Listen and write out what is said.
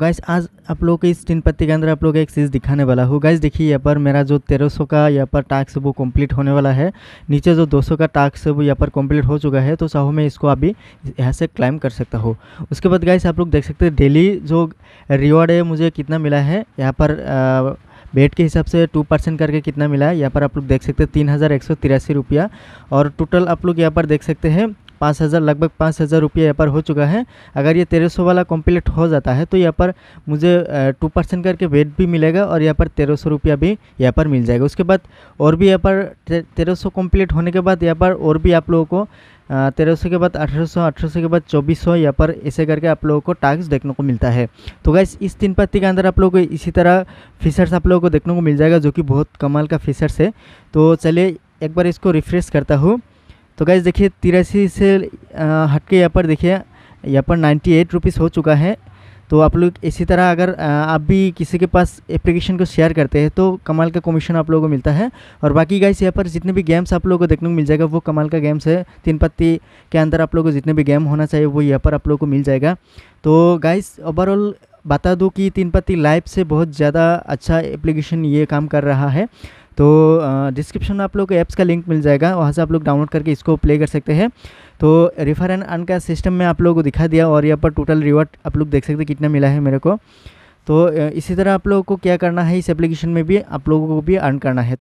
guys आज आप लोग के इस टीन पत्ती के अंदर आप लोग एक चीज़ दिखाने वाला हूँ गाइस देखिए यहाँ पर मेरा जो 1300 का यहाँ पर टास्क वो कंप्लीट होने वाला है नीचे जो 200 का टास्क वो यहाँ पर कंप्लीट हो चुका है तो चाहो मैं इसको अभी यहाँ से क्लाइम कर सकता हूँ उसके बाद गाइस आप लोग देख सकते हैं डेली जो रिवॉर्ड है मुझे कितना मिला है यहाँ पर बेट के हिसाब से टू परसेंट करके कितना मिला है यहाँ पर आप लोग देख सकते हैं तीन हज़ार एक सौ तिरासी रुपया और टोटल आप लोग यहाँ पर देख सकते हैं पाँच हज़ार लगभग पाँच हज़ार रुपये यहाँ पर हो चुका है अगर ये तेरह सौ वाला कम्प्लीट हो जाता है तो यहाँ पर मुझे टू परसेंट करके वेट भी मिलेगा और यहाँ पर तेरह सौ रुपया भी यहाँ पर मिल जाएगा उसके बाद और भी यहाँ पर तेरह सौ कम्प्लीट होने के बाद यहाँ पर और भी आप लोगों को तेरह सौ के बाद अठारह सौ अठारह सौ के बाद चौबीस सौ यहाँ पर ऐसे करके आप लोगों को टास्क देखने को मिलता है तो गैस इस तीन पत्ती के अंदर आप लोगों को इसी तरह फीचर्स आप लोगों को देखने को मिल जाएगा जो कि बहुत कमाल का फीचर्स है तो चलिए एक बार इसको रिफ्रेश करता हूँ तो गैस देखिए तिरासी से हट के यहाँ पर देखिए यहाँ पर नाइन्टी एट रुपीज़ हो चुका है तो आप लोग इसी तरह अगर आप भी किसी के पास एप्लीकेशन को शेयर करते हैं तो कमाल का कमीशन आप लोगों को मिलता है और बाकी गाइस यहाँ पर जितने भी गेम्स आप लोगों को देखने को मिल जाएगा वो कमाल का गेम्स है तीन पत्ती के अंदर आप लोगों को जितने भी गेम होना चाहिए वो यहाँ पर आप लोगों को मिल जाएगा तो गाइस ओवरऑल बता दूँ कि तीन पत्ती लाइव से बहुत ज़्यादा अच्छा एप्लीकेशन ये काम कर रहा है तो डिस्क्रिप्शन में आप लोग को ऐप्स का लिंक मिल जाएगा वहाँ से आप लोग डाउनलोड करके इसको प्ले कर सकते हैं तो रिफ़र एंड अन का सिस्टम में आप लोगों को दिखा दिया और यहाँ पर टोटल रिवॉर्ड आप लोग देख सकते हैं कितना मिला है मेरे को तो इसी तरह आप लोगों को क्या करना है इस एप्लीकेशन में भी आप लोगों को भी अर्न करना है